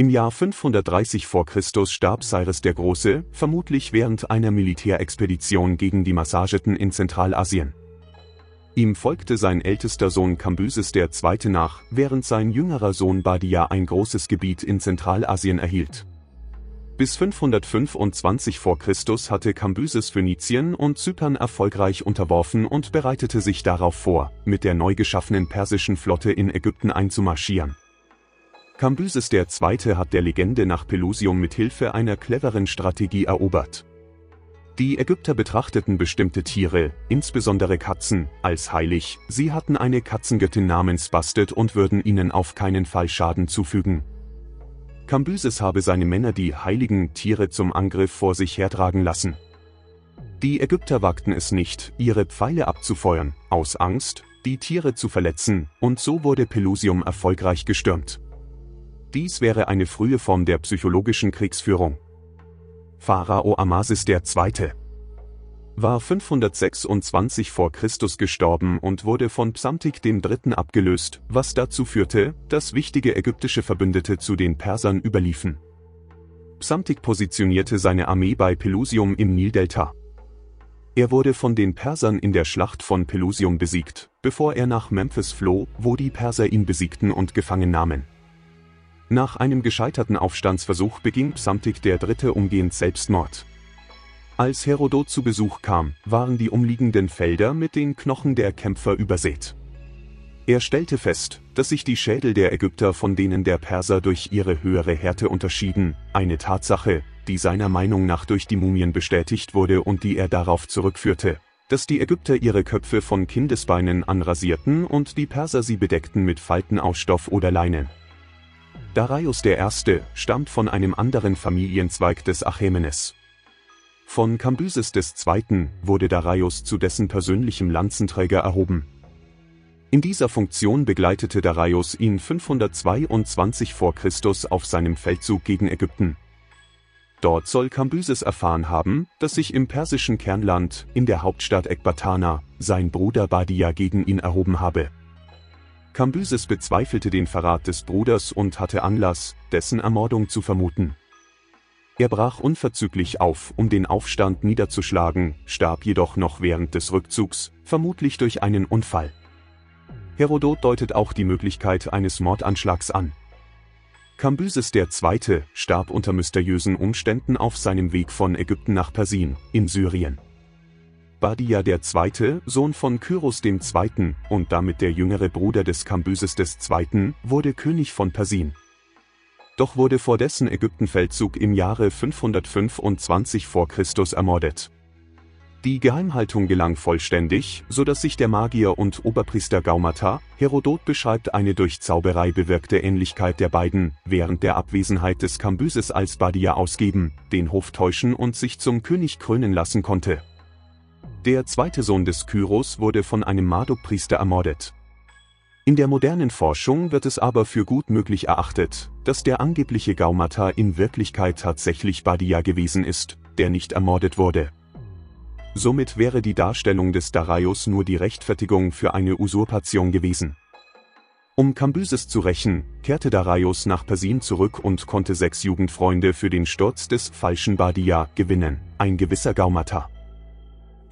Im Jahr 530 v. Chr. starb Cyrus der Große, vermutlich während einer Militärexpedition gegen die Massageten in Zentralasien. Ihm folgte sein ältester Sohn Kambyses II. nach, während sein jüngerer Sohn Badia ein großes Gebiet in Zentralasien erhielt. Bis 525 v. Chr. hatte Kambyses Phönizien und Zypern erfolgreich unterworfen und bereitete sich darauf vor, mit der neu geschaffenen persischen Flotte in Ägypten einzumarschieren. Cambyses II. hat der Legende nach Pelusium mit Hilfe einer cleveren Strategie erobert. Die Ägypter betrachteten bestimmte Tiere, insbesondere Katzen, als heilig, sie hatten eine Katzengöttin namens Bastet und würden ihnen auf keinen Fall Schaden zufügen. Cambyses habe seine Männer die heiligen Tiere zum Angriff vor sich hertragen lassen. Die Ägypter wagten es nicht, ihre Pfeile abzufeuern, aus Angst, die Tiere zu verletzen, und so wurde Pelusium erfolgreich gestürmt. Dies wäre eine frühe Form der psychologischen Kriegsführung. Pharao Amasis II. war 526 vor Christus gestorben und wurde von Psamtik III. abgelöst, was dazu führte, dass wichtige ägyptische Verbündete zu den Persern überliefen. Psamtik positionierte seine Armee bei Pelusium im Nildelta. Er wurde von den Persern in der Schlacht von Pelusium besiegt, bevor er nach Memphis floh, wo die Perser ihn besiegten und gefangen nahmen. Nach einem gescheiterten Aufstandsversuch beging Psamtik III. umgehend Selbstmord. Als Herodot zu Besuch kam, waren die umliegenden Felder mit den Knochen der Kämpfer übersät. Er stellte fest, dass sich die Schädel der Ägypter von denen der Perser durch ihre höhere Härte unterschieden, eine Tatsache, die seiner Meinung nach durch die Mumien bestätigt wurde und die er darauf zurückführte, dass die Ägypter ihre Köpfe von Kindesbeinen anrasierten und die Perser sie bedeckten mit Falten aus Stoff oder Leinen. Darius I. stammt von einem anderen Familienzweig des Achämenes. Von Kambyses II. wurde Darius zu dessen persönlichem Lanzenträger erhoben. In dieser Funktion begleitete Darius ihn 522 v. Chr. auf seinem Feldzug gegen Ägypten. Dort soll Kambyses erfahren haben, dass sich im persischen Kernland, in der Hauptstadt Ekbatana, sein Bruder Badia gegen ihn erhoben habe Kambyses bezweifelte den Verrat des Bruders und hatte Anlass, dessen Ermordung zu vermuten. Er brach unverzüglich auf, um den Aufstand niederzuschlagen, starb jedoch noch während des Rückzugs, vermutlich durch einen Unfall. Herodot deutet auch die Möglichkeit eines Mordanschlags an. Kambyses II. starb unter mysteriösen Umständen auf seinem Weg von Ägypten nach Persien, in Syrien. Badia II., Sohn von Kyros II. und damit der jüngere Bruder des Kambyses II., wurde König von Persien. Doch wurde vor dessen Ägyptenfeldzug im Jahre 525 v. Chr. ermordet. Die Geheimhaltung gelang vollständig, so dass sich der Magier und Oberpriester Gaumata, Herodot beschreibt eine durch Zauberei bewirkte Ähnlichkeit der beiden, während der Abwesenheit des Kambyses als Badia ausgeben, den Hof täuschen und sich zum König krönen lassen konnte der zweite Sohn des Kyros wurde von einem Marduk-Priester ermordet. In der modernen Forschung wird es aber für gut möglich erachtet, dass der angebliche Gaumata in Wirklichkeit tatsächlich Badia gewesen ist, der nicht ermordet wurde. Somit wäre die Darstellung des Darius nur die Rechtfertigung für eine Usurpation gewesen. Um Kambyses zu rächen, kehrte Darius nach Persien zurück und konnte sechs Jugendfreunde für den Sturz des falschen Badia gewinnen, ein gewisser Gaumata.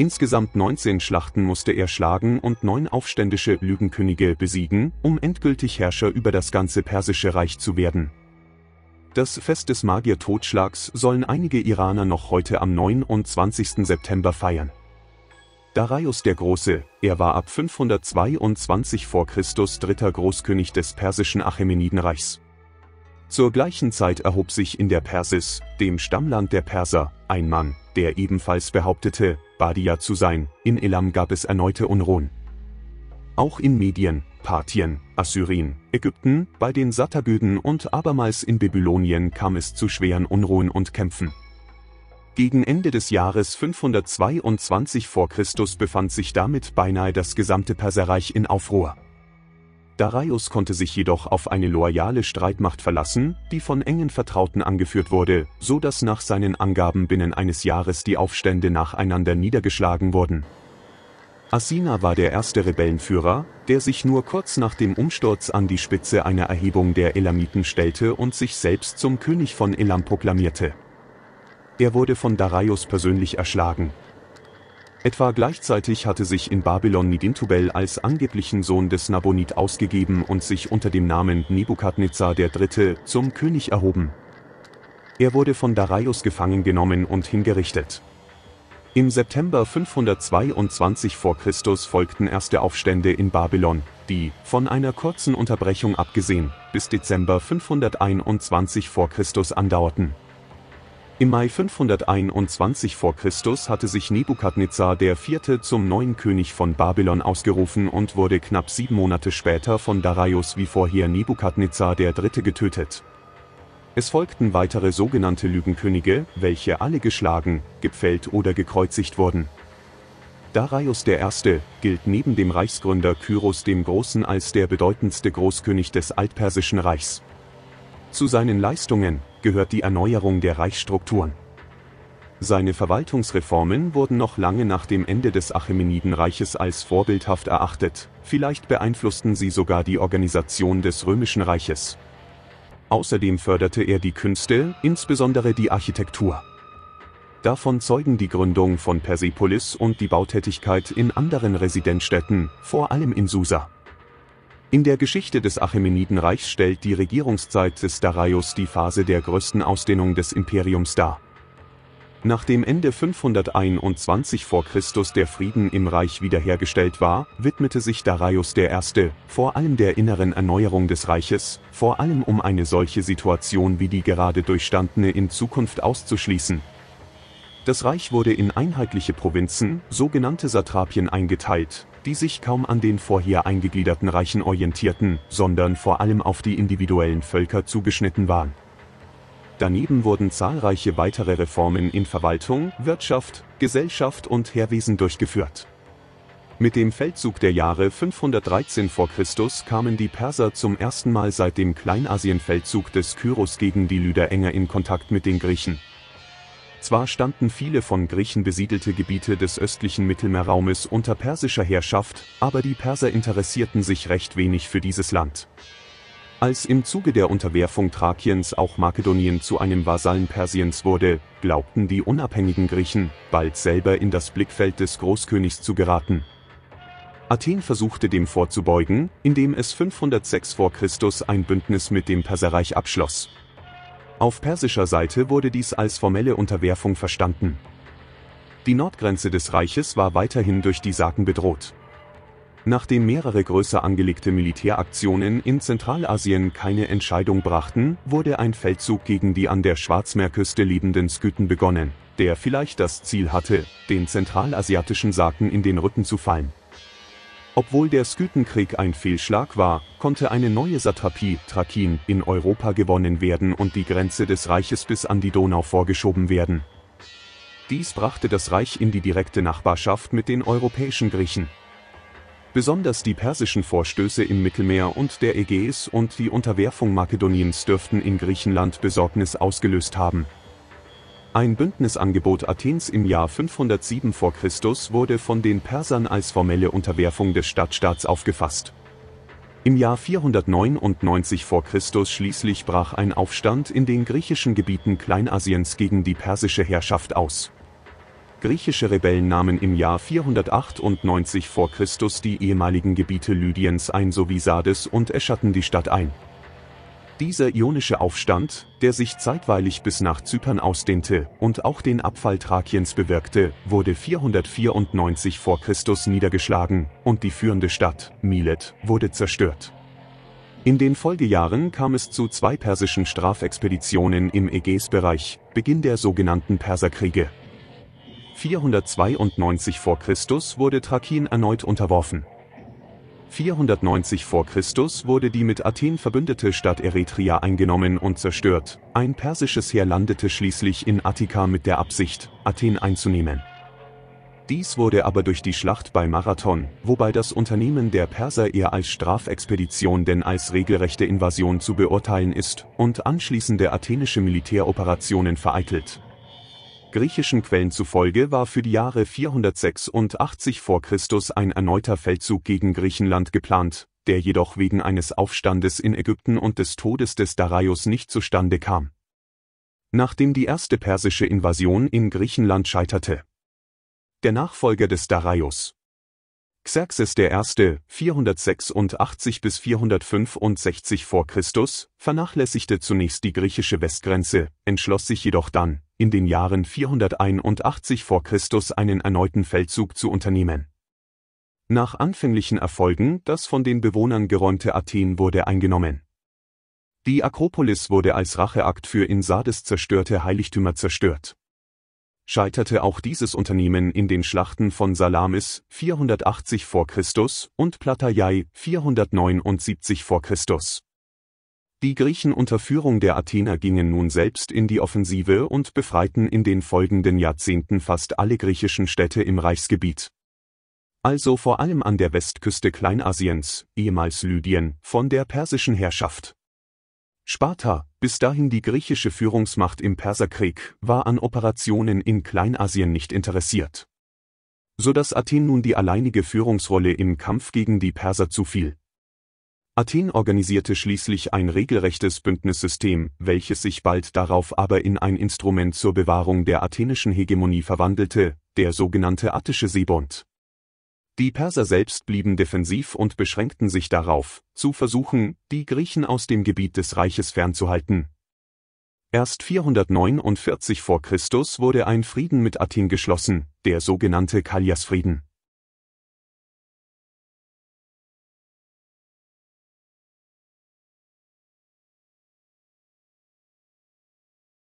Insgesamt 19 Schlachten musste er schlagen und neun aufständische Lügenkönige besiegen, um endgültig Herrscher über das ganze persische Reich zu werden. Das Fest des Magier-Totschlags sollen einige Iraner noch heute am 29. September feiern. Darius der Große, er war ab 522 v. Chr. dritter Großkönig des persischen Achämenidenreichs. Zur gleichen Zeit erhob sich in der Persis, dem Stammland der Perser, ein Mann, der ebenfalls behauptete, Badia zu sein, in Elam gab es erneute Unruhen. Auch in Medien, Parthien, Assyrien, Ägypten, bei den Sattabüden und abermals in Babylonien kam es zu schweren Unruhen und Kämpfen. Gegen Ende des Jahres 522 v. Chr. befand sich damit beinahe das gesamte Perserreich in Aufruhr. Darius konnte sich jedoch auf eine loyale Streitmacht verlassen, die von engen Vertrauten angeführt wurde, so dass nach seinen Angaben binnen eines Jahres die Aufstände nacheinander niedergeschlagen wurden. Asina war der erste Rebellenführer, der sich nur kurz nach dem Umsturz an die Spitze einer Erhebung der Elamiten stellte und sich selbst zum König von Elam proklamierte. Er wurde von Darius persönlich erschlagen, Etwa gleichzeitig hatte sich in Babylon Nidintubel als angeblichen Sohn des Nabonid ausgegeben und sich unter dem Namen Nebukadnezar III. zum König erhoben. Er wurde von Darius gefangen genommen und hingerichtet. Im September 522 v. Chr. folgten erste Aufstände in Babylon, die, von einer kurzen Unterbrechung abgesehen, bis Dezember 521 v. Chr. andauerten im Mai 521 vor Christus hatte sich Nebukadnezar IV. zum neuen König von Babylon ausgerufen und wurde knapp sieben Monate später von Darius wie vorher Nebukadnezar III. getötet. Es folgten weitere sogenannte Lügenkönige, welche alle geschlagen, gepfählt oder gekreuzigt wurden. Darius I. gilt neben dem Reichsgründer Kyros dem Großen als der bedeutendste Großkönig des altpersischen Reichs. Zu seinen Leistungen, gehört die Erneuerung der Reichsstrukturen. Seine Verwaltungsreformen wurden noch lange nach dem Ende des Achämenidenreiches als vorbildhaft erachtet, vielleicht beeinflussten sie sogar die Organisation des Römischen Reiches. Außerdem förderte er die Künste, insbesondere die Architektur. Davon zeugen die Gründung von Persepolis und die Bautätigkeit in anderen Residenzstädten, vor allem in Susa. In der Geschichte des Achämenidenreichs stellt die Regierungszeit des Darius die Phase der größten Ausdehnung des Imperiums dar. Nachdem Ende 521 vor Christus der Frieden im Reich wiederhergestellt war, widmete sich Darius I. vor allem der inneren Erneuerung des Reiches, vor allem um eine solche Situation wie die gerade durchstandene in Zukunft auszuschließen. Das Reich wurde in einheitliche Provinzen, sogenannte Satrapien, eingeteilt, die sich kaum an den vorher eingegliederten Reichen orientierten, sondern vor allem auf die individuellen Völker zugeschnitten waren. Daneben wurden zahlreiche weitere Reformen in Verwaltung, Wirtschaft, Gesellschaft und Heerwesen durchgeführt. Mit dem Feldzug der Jahre 513 v. Chr. kamen die Perser zum ersten Mal seit dem Kleinasienfeldzug des Kyros gegen die Lüder enger in Kontakt mit den Griechen zwar standen viele von Griechen besiedelte Gebiete des östlichen Mittelmeerraumes unter persischer Herrschaft, aber die Perser interessierten sich recht wenig für dieses Land. Als im Zuge der Unterwerfung Thrakiens auch Makedonien zu einem Vasallen Persiens wurde, glaubten die unabhängigen Griechen, bald selber in das Blickfeld des Großkönigs zu geraten. Athen versuchte dem vorzubeugen, indem es 506 vor Christus ein Bündnis mit dem Perserreich abschloss. Auf persischer Seite wurde dies als formelle Unterwerfung verstanden. Die Nordgrenze des Reiches war weiterhin durch die Saken bedroht. Nachdem mehrere größer angelegte Militäraktionen in Zentralasien keine Entscheidung brachten, wurde ein Feldzug gegen die an der Schwarzmeerküste lebenden Skythen begonnen, der vielleicht das Ziel hatte, den zentralasiatischen Saken in den Rücken zu fallen. Obwohl der Skythenkrieg ein Fehlschlag war, konnte eine neue Satrapie, Thrakien, in Europa gewonnen werden und die Grenze des Reiches bis an die Donau vorgeschoben werden. Dies brachte das Reich in die direkte Nachbarschaft mit den europäischen Griechen. Besonders die persischen Vorstöße im Mittelmeer und der Ägäis und die Unterwerfung Makedoniens dürften in Griechenland Besorgnis ausgelöst haben ein Bündnisangebot Athens im Jahr 507 v. Chr. wurde von den Persern als formelle Unterwerfung des Stadtstaats aufgefasst. Im Jahr 499 v. Chr. schließlich brach ein Aufstand in den griechischen Gebieten Kleinasiens gegen die persische Herrschaft aus. Griechische Rebellen nahmen im Jahr 498 v. Chr. die ehemaligen Gebiete Lydiens ein sowie Sardes und erschatten die Stadt ein dieser ionische Aufstand, der sich zeitweilig bis nach Zypern ausdehnte und auch den Abfall Thrakiens bewirkte, wurde 494 vor Christus niedergeschlagen und die führende Stadt, Milet, wurde zerstört. In den Folgejahren kam es zu zwei persischen Strafexpeditionen im Ägäisbereich, Beginn der sogenannten Perserkriege. 492 vor Christus wurde Thrakien erneut unterworfen. 490 vor Christus wurde die mit Athen verbündete Stadt Eretria eingenommen und zerstört. Ein persisches Heer landete schließlich in Attika mit der Absicht, Athen einzunehmen. Dies wurde aber durch die Schlacht bei Marathon, wobei das Unternehmen der Perser eher als Strafexpedition denn als regelrechte Invasion zu beurteilen ist, und anschließende athenische Militäroperationen vereitelt. Griechischen Quellen zufolge war für die Jahre 486 v. Chr. ein erneuter Feldzug gegen Griechenland geplant, der jedoch wegen eines Aufstandes in Ägypten und des Todes des Darius nicht zustande kam. Nachdem die erste persische Invasion in Griechenland scheiterte. Der Nachfolger des Darius, Xerxes I. 486 bis 465 v. Chr. vernachlässigte zunächst die griechische Westgrenze, entschloss sich jedoch dann, in den Jahren 481 v. Chr. einen erneuten Feldzug zu unternehmen. Nach anfänglichen Erfolgen, das von den Bewohnern geräumte Athen wurde eingenommen. Die Akropolis wurde als Racheakt für in Sardes zerstörte Heiligtümer zerstört scheiterte auch dieses Unternehmen in den Schlachten von Salamis 480 v. Chr. und Plataiai 479 v. Chr. Die Griechen unter Führung der Athener gingen nun selbst in die Offensive und befreiten in den folgenden Jahrzehnten fast alle griechischen Städte im Reichsgebiet. Also vor allem an der Westküste Kleinasiens, ehemals Lydien, von der persischen Herrschaft. Sparta, bis dahin die griechische Führungsmacht im Perserkrieg war an Operationen in Kleinasien nicht interessiert. So dass Athen nun die alleinige Führungsrolle im Kampf gegen die Perser zufiel. Athen organisierte schließlich ein regelrechtes Bündnissystem, welches sich bald darauf aber in ein Instrument zur Bewahrung der athenischen Hegemonie verwandelte, der sogenannte Attische Seebund die Perser selbst blieben defensiv und beschränkten sich darauf, zu versuchen, die Griechen aus dem Gebiet des Reiches fernzuhalten. Erst 449 vor Christus wurde ein Frieden mit Athen geschlossen, der sogenannte Kallias-Frieden.